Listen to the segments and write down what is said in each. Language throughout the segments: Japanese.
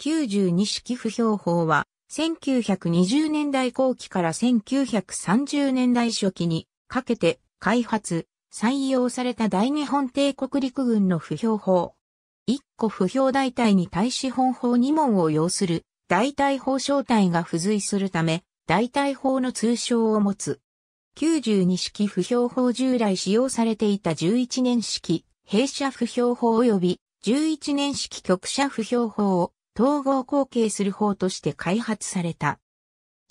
92式不評法は、1920年代後期から1930年代初期にかけて開発、採用された大日本帝国陸軍の不評法。1個不評大隊に対し本法2問を要する大隊法小隊が付随するため、大隊法の通称を持つ。92式不評法従来使用されていた11年式、弊社不評法及び11年式局社不評法を統合後継する法として開発された。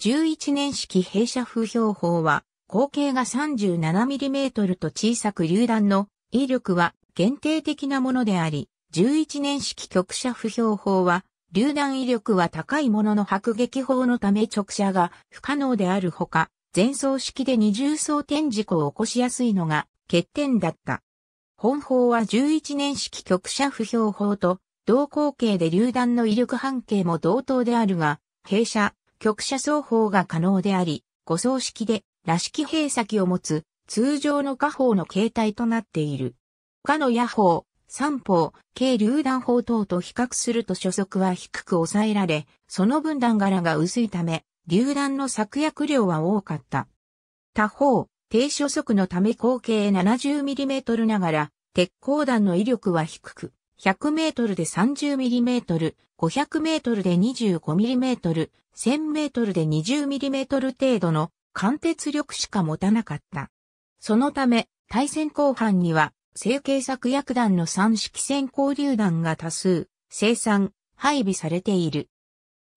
11年式弊社風評法は、口径が 37mm と小さく榴弾の威力は限定的なものであり、11年式局射不評法は、榴弾威力は高いものの迫撃法のため直射が不可能であるほか、前走式で二重装填事故を起こしやすいのが欠点だった。本法は11年式局射不評法と同口径で榴弾の威力半径も同等であるが、傾斜、曲射双方が可能であり、誤葬式で、らしき兵先を持つ、通常の火砲の形態となっている。他の野砲、三砲、軽榴弾砲等と比較すると初速は低く抑えられ、その分弾柄が薄いため、榴弾の策薬量は多かった。他方、低初速のため口径 70mm ながら、鉄鋼弾の威力は低く、100メートルで30ミリメートル、500メートルで25ミリメートル、1000メートルで20ミリメートル程度の貫徹力しか持たなかった。そのため、対戦後半には、成形作薬団の三式線交流弾が多数、生産、配備されている。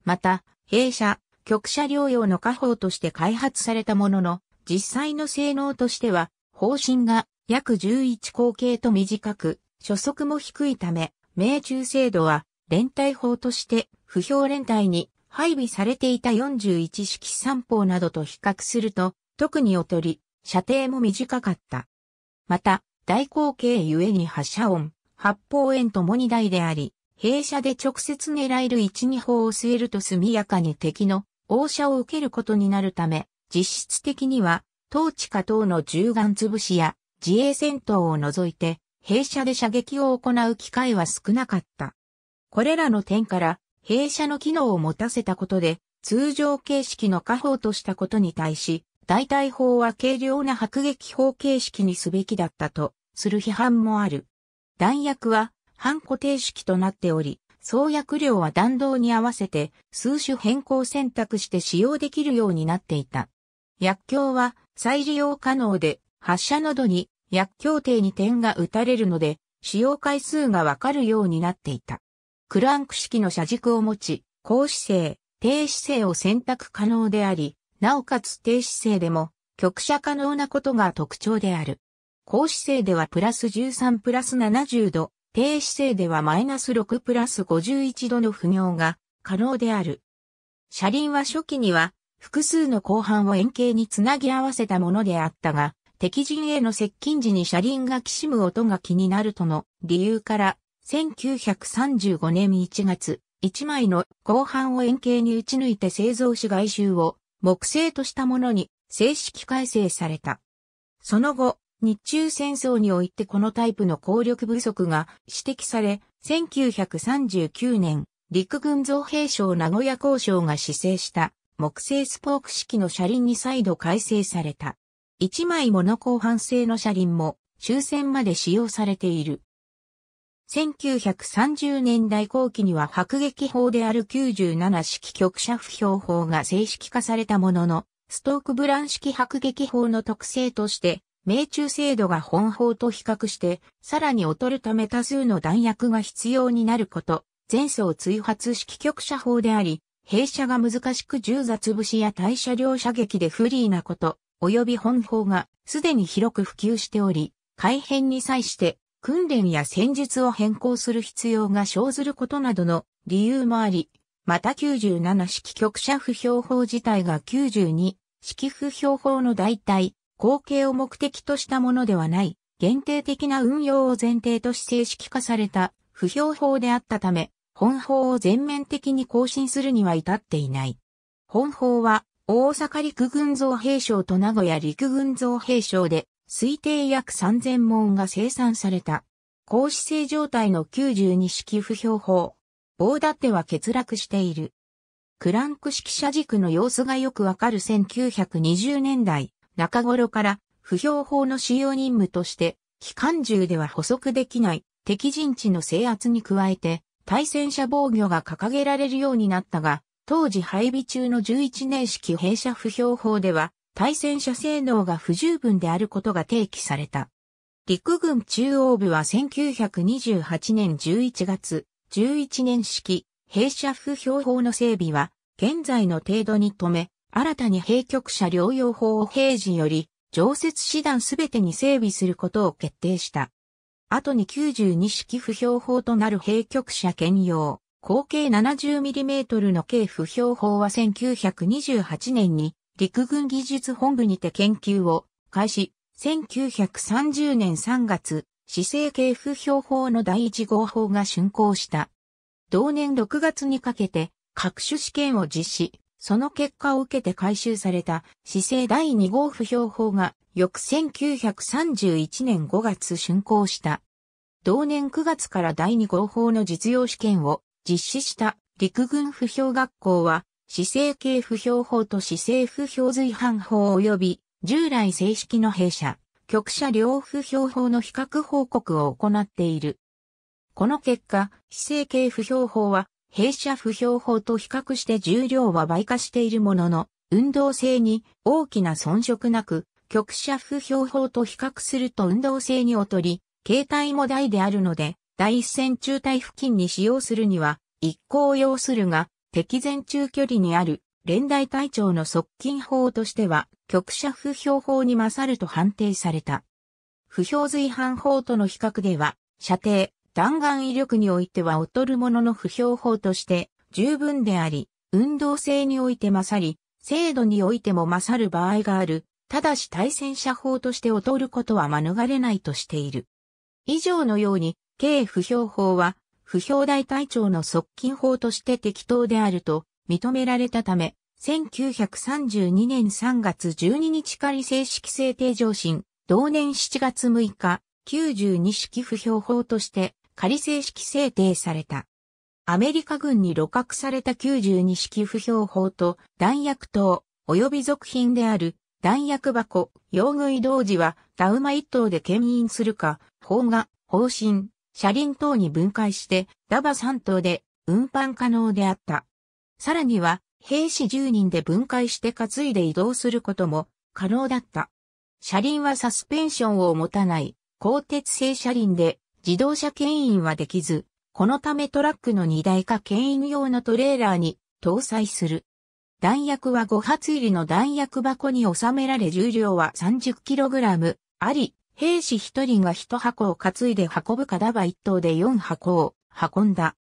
また、弊社、局車療用の家宝として開発されたものの、実際の性能としては、方針が約11口径と短く、初速も低いため、命中精度は連帯砲として不評連帯に配備されていた41式三砲などと比較すると、特に劣り、射程も短かった。また、大口径ゆえに発射音、発砲炎ともに台であり、弊社で直接狙える1、2砲を据えると速やかに敵の応射を受けることになるため、実質的には、当地下等の銃眼潰しや自衛戦闘を除いて、兵舎で射撃を行う機会は少なかった。これらの点から、兵舎の機能を持たせたことで、通常形式の火砲としたことに対し、代替法は軽量な迫撃砲形式にすべきだったと、する批判もある。弾薬は半固定式となっており、創薬量は弾道に合わせて数種変更選択して使用できるようになっていた。薬莢は再利用可能で、発射などに薬協定に点が打たれるので、使用回数がわかるようになっていた。クランク式の車軸を持ち、高姿勢、低姿勢を選択可能であり、なおかつ低姿勢でも曲車可能なことが特徴である。高姿勢ではプラス13プラス70度、低姿勢ではマイナス6プラス51度の不行が可能である。車輪は初期には複数の後半を円形につなぎ合わせたものであったが、敵陣への接近時に車輪がきしむ音が気になるとの理由から、1935年1月、1枚の後半を円形に打ち抜いて製造し外周を木製としたものに正式改正された。その後、日中戦争においてこのタイプの効力不足が指摘され、1939年、陸軍造兵省名古屋交渉が指政した木製スポーク式の車輪に再度改正された。1枚モノ後半製の車輪も終戦まで使用されている。1930年代後期には迫撃法である97式局車不評法が正式化されたものの、ストーク・ブラン式迫撃法の特性として、命中精度が本法と比較して、さらに劣るため多数の弾薬が必要になること、前走追発式局射法であり、弊社が難しく銃座潰しや対車両射撃で不利なこと、及び本法がすでに広く普及しており、改変に際して訓練や戦術を変更する必要が生ずることなどの理由もあり、また97式局者不評法自体が92式不評法の代替、後継を目的としたものではない、限定的な運用を前提とし正式化された不評法であったため、本法を全面的に更新するには至っていない。本法は大阪陸軍造兵廠と名古屋陸軍造兵廠で推定約3000門が生産された。高姿勢状態の92式不評砲。棒立ては欠落している。クランク式車軸の様子がよくわかる1920年代中頃から不評砲の使用任務として機関銃では捕捉できない敵陣地の制圧に加えて対戦車防御が掲げられるようになったが当時配備中の11年式弊社不評法では、対戦車性能が不十分であることが提起された。陸軍中央部は1928年11月、11年式弊社不評法の整備は、現在の程度に止め、新たに兵局者療養法を平時より、常設師団すべてに整備することを決定した。後に92式不評法となる兵局者兼用、口径 70mm の軽不標法は1928年に陸軍技術本部にて研究を開始、1930年3月、市政系不標法の第1号法が竣工した。同年6月にかけて各種試験を実施、その結果を受けて回収された市政第2号不標法が翌1931年5月竣工した。同年9月から第2号法の実用試験を実施した陸軍不評学校は、姿勢系不評法と姿勢不評随伴法及び、従来正式の弊社、局社両不評法の比較報告を行っている。この結果、姿勢系不評法は、弊社不評法と比較して重量は倍化しているものの、運動性に大きな遜色なく、局社不評法と比較すると運動性に劣り、形態も大であるので、第一線中隊付近に使用するには、一向を要するが、敵前中距離にある連大隊長の側近法としては、局者不評法に勝ると判定された。不評随伴法との比較では、射程、弾丸威力においては劣るものの不評法として十分であり、運動性において勝り、精度においても勝る場合がある。ただし対戦者法として劣ることは免れないとしている。以上のように、刑不評法は、不評大隊長の側近法として適当であると認められたため、1932年3月12日仮正式制定上申、同年7月6日、92式不評法として仮正式制定された。アメリカ軍に露獲された92式不評法と弾薬等及び属品である弾薬箱、用具移動時はダウマ一頭で牽引するか、法が、方針、車輪等に分解してダバ3等で運搬可能であった。さらには兵士10人で分解して担いで移動することも可能だった。車輪はサスペンションを持たない鋼鉄製車輪で自動車牽引はできず、このためトラックの荷台か牽引用のトレーラーに搭載する。弾薬は5発入りの弾薬箱に収められ重量は 30kg あり、兵士一人が一箱を担いで運ぶかダバ一頭で四箱を運んだ。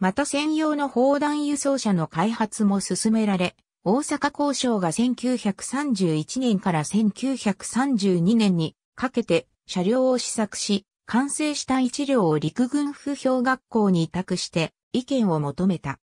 また専用の砲弾輸送車の開発も進められ、大阪交渉が1931年から1932年にかけて車両を試作し、完成した一両を陸軍不評学校に委託して意見を求めた。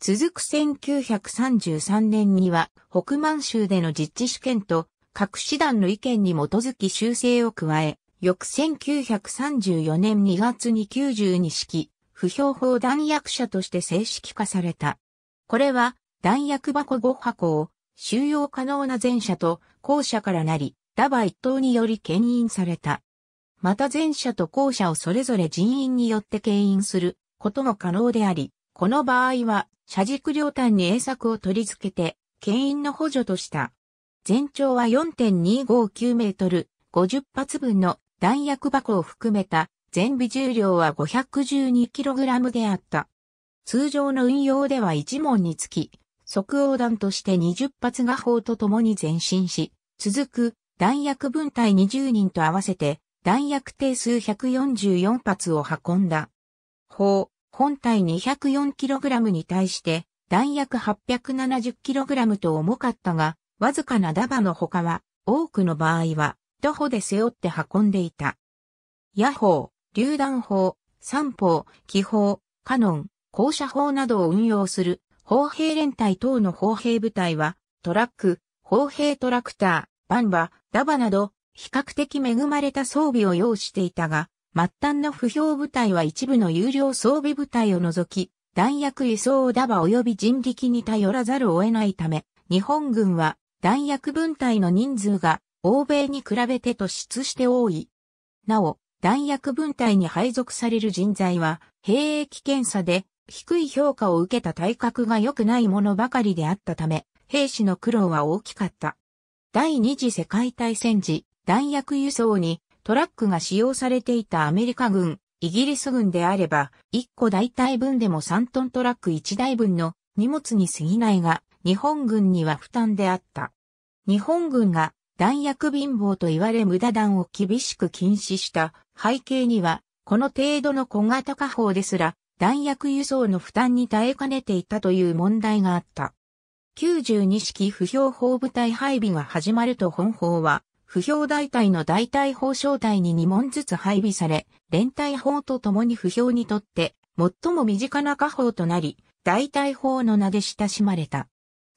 続く1933年には北満州での実地試験と各師団の意見に基づき修正を加え、翌1934年2月に92式、不評法弾薬者として正式化された。これは、弾薬箱5箱を収容可能な前者と後者からなり、ダバ一等により牽引された。また前者と後者をそれぞれ人員によって牽引することも可能であり、この場合は、車軸両端に英作を取り付けて、牽引の補助とした。全長は4.259メートル、50発分の弾薬箱を含めた全備重量は5 1 2ラムであった。通常の運用では1門につき、即応弾として20発が砲と共に前進し、続く弾薬分隊20人と合わせて弾薬定数144発を運んだ。砲、本体2 0 4ラムに対して弾薬8 7 0ラムと重かったが、わずかなダバの他は、多くの場合は、徒歩で背負って運んでいた。野砲、榴弾砲、三砲、気砲、カノン、降車砲などを運用する、砲兵連隊等の砲兵部隊は、トラック、砲兵トラクター、バンバ、ダバなど、比較的恵まれた装備を要していたが、末端の不評部隊は一部の有料装備部隊を除き、弾薬輸送をダバ及び人力に頼らざるを得ないため、日本軍は弾薬分隊の人数が欧米に比べて突出して多い。なお、弾薬分隊に配属される人材は、兵役検査で低い評価を受けた体格が良くないものばかりであったため、兵士の苦労は大きかった。第二次世界大戦時、弾薬輸送にトラックが使用されていたアメリカ軍、イギリス軍であれば、1個大体分でも3トントラック1台分の荷物に過ぎないが、日本軍には負担であった。日本軍が弾薬貧乏と言われ無駄弾を厳しく禁止した背景には、この程度の小型火砲ですら弾薬輸送の負担に耐えかねていたという問題があった。92式不評砲部隊配備が始まると本砲は、不評大隊の大隊砲小隊に2門ずつ配備され、連隊砲と共に不評にとって、最も身近な火砲となり、大隊砲の名で親しまれた。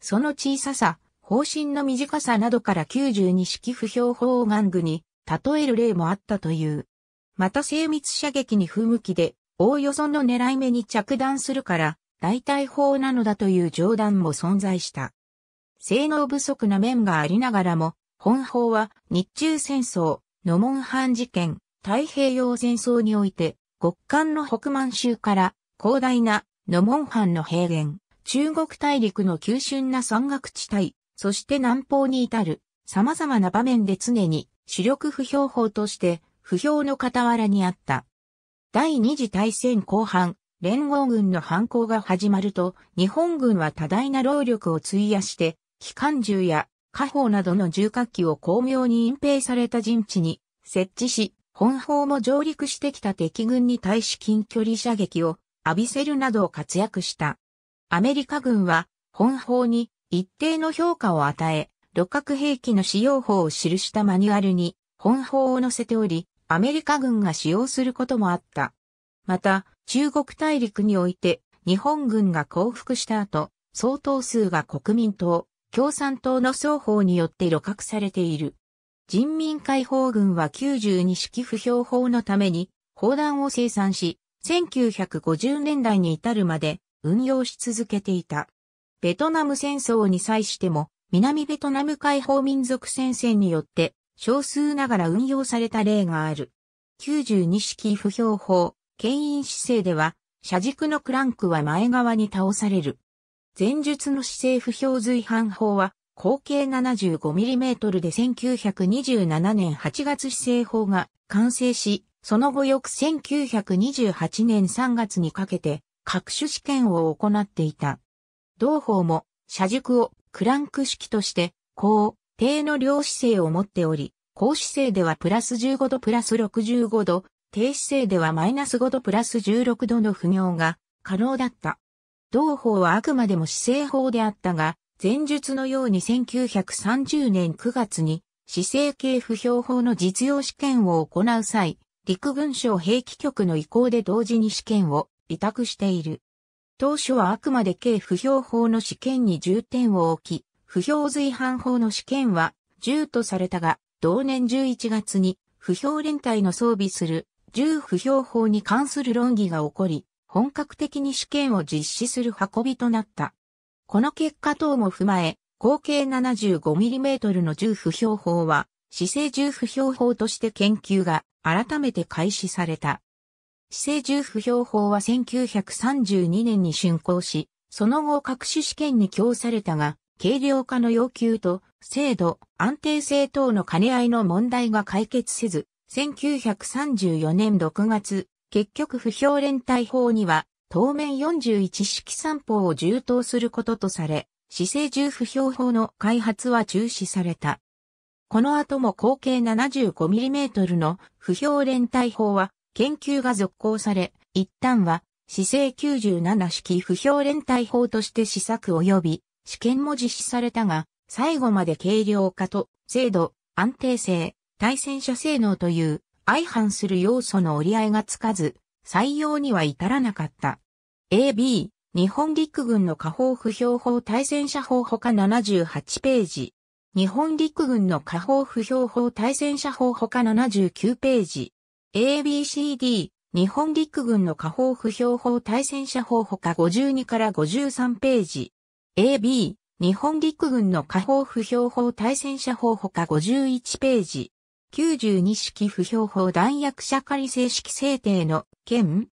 その小ささ、方針の短さなどから92式不評を玩具に例える例もあったという。また精密射撃に不向きで、おおよその狙い目に着弾するから、代替砲なのだという冗談も存在した。性能不足な面がありながらも、本砲は日中戦争、ノモンハン事件、太平洋戦争において、極寒の北満州から広大なノモンハンの平原、中国大陸の急峻な山岳地帯、そして南方に至る様々な場面で常に主力不評法として不評の傍らにあった。第二次大戦後半、連合軍の反抗が始まると、日本軍は多大な労力を費やして、機関銃や火砲などの重火器を巧妙に隠蔽された陣地に設置し、本砲も上陸してきた敵軍に対し近距離射撃を浴びせるなど活躍した。アメリカ軍は本法に一定の評価を与え、六角兵器の使用法を記したマニュアルに本法を載せており、アメリカ軍が使用することもあった。また、中国大陸において日本軍が降伏した後、相当数が国民党、共産党の双方によって露獲されている。人民解放軍は92式不評法のために砲弾を生産し、1950年代に至るまで運用し続けていた。ベトナム戦争に際しても、南ベトナム解放民族戦線によって少数ながら運用された例がある。92式不評法、牽引姿勢では、車軸のクランクは前側に倒される。前述の姿勢不評随伴法は、口径 75mm で1927年8月姿勢法が完成し、その後翌1928年3月にかけて各種試験を行っていた。同法も射塾をクランク式として、高、低の両姿勢を持っており、高姿勢ではプラス15度プラス65度、低姿勢ではマイナス5度プラス16度の不妙が可能だった。同法はあくまでも姿勢法であったが、前述のように1930年9月に姿勢系不評法の実用試験を行う際、陸軍省兵器局の意向で同時に試験を委託している。当初はあくまで軽不評法の試験に重点を置き、不評随伴法の試験は10とされたが、同年11月に不評連帯の装備する10不評法に関する論議が起こり、本格的に試験を実施する運びとなった。この結果等も踏まえ、合計 75mm の銃不評法は、姿勢銃不評法として研究が改めて開始された。市政重不評法は1932年に竣工し、その後各種試験に供されたが、軽量化の要求と制度、安定性等の兼ね合いの問題が解決せず、1934年6月、結局不評連帯法には、当面41式三歩を充当することとされ、市政重不評法の開発は中止された。この後も口径 75mm の不評連帯法は研究が続行され、一旦は、市政97式不評連帯法として施策及び、試験も実施されたが、最後まで軽量化と、精度、安定性、対戦車性能という、相反する要素の折り合いがつかず、採用には至らなかった。AB、日本陸軍の下方不評法対戦車法ほか78ページ。日本陸軍の下方不評法対戦車法ほか79ページ。ABCD、日本陸軍の下方不評法対戦車法ほか52から53ページ。AB、日本陸軍の下方不評法対戦車法ほか51ページ。92式不評法弾薬者仮正式制定の件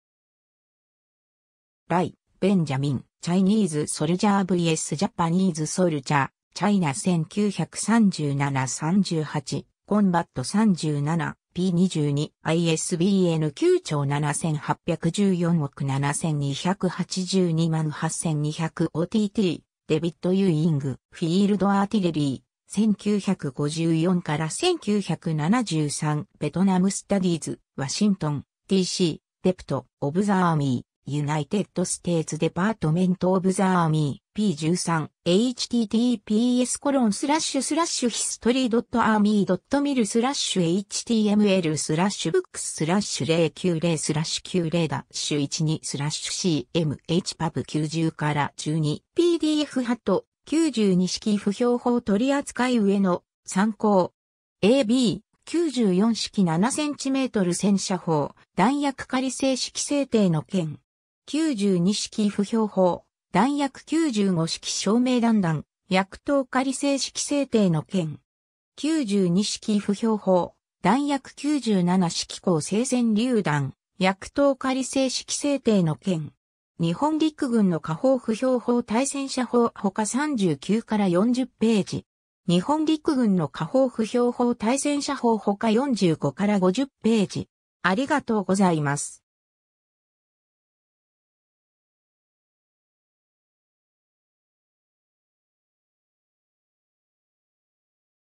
ライ、ベンジャミン、チャイニーズソルジャー VS ジャパニーズソルジャー、チャイナ1937-38、コンバット37。P22ISBN9 兆7814億7282万 8200OTT デビット・ユーイングフィールド・アーティレリー1954から1973ベトナム・スタディーズワシントン TC デプト・オブザ・アーミー United States Department of the Army P13 https コロンスラッシュスラッシュ history.army.mil スラッシュ html スラッシュ books スラッシュ090スラッシュ90ダッシュ12スラッシュ cmhpub90 から12 pdf ハット92式不標法取扱い上の参考 AB 94式 7cm 戦車砲、弾薬仮製式制定の件。92式不評法、弾薬95式証明弾弾、薬等仮正式制定の件。92式不評法、弾薬97式鋼生鮮榴弾、薬等仮正式制定の件。日本陸軍の下方不評法対戦車法他39から40ページ。日本陸軍の下方不評法対戦車法他45から50ページ。ありがとうございます。